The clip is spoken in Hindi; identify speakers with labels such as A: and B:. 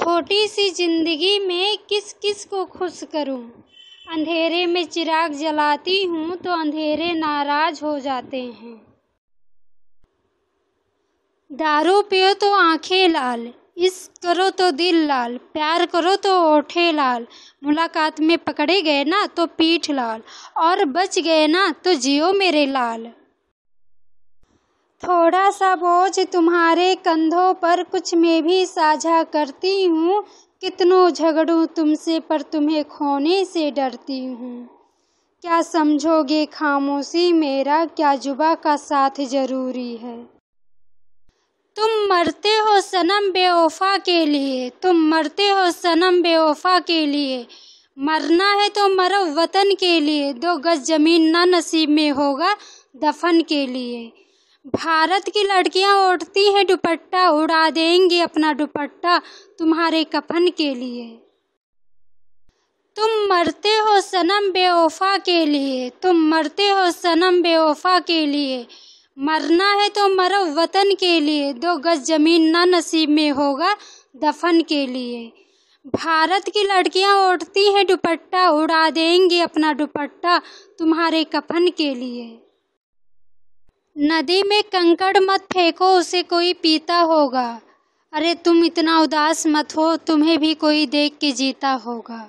A: छोटी सी जिंदगी में किस किस को खुश करूं अंधेरे में चिराग जलाती हूँ तो अंधेरे नाराज हो जाते हैं दारू पियो तो आंखें लाल इस करो तो दिल लाल प्यार करो तो ओठे लाल मुलाकात में पकड़े गए ना तो पीठ लाल और बच गए ना तो जियो मेरे लाल थोड़ा सा बोझ तुम्हारे कंधों पर कुछ मैं भी साझा करती हूँ कितनों झगड़ू तुमसे पर तुम्हें खोने से डरती हूँ क्या समझोगे खामोशी मेरा क्या जुबा का साथ जरूरी है तुम मरते हो सनम बेवफा के लिए तुम मरते हो सनम बेवफा के लिए मरना है तो मरो वतन के लिए दो गज जमीन ना नसीब में होगा दफन के लिए भारत की लड़कियाँ ओढ़ती हैं दुपट्टा उड़ा देंगे अपना दुपट्टा तुम्हारे कफन के लिए तुम मरते हो सनम बेवफा के लिए तुम मरते हो सनम बेवफा के लिए मरना है तो मरो वतन के लिए दो गज जमीन ना नसीब में होगा दफन के लिए भारत की लड़कियां ओढ़ती हैं दुपट्टा उड़ा देंगी अपना दुपट्टा तुम्हारे कफन के लिए नदी में कंकड़ मत फेंको उसे कोई पीता होगा अरे तुम इतना उदास मत हो तुम्हें भी कोई देख के जीता होगा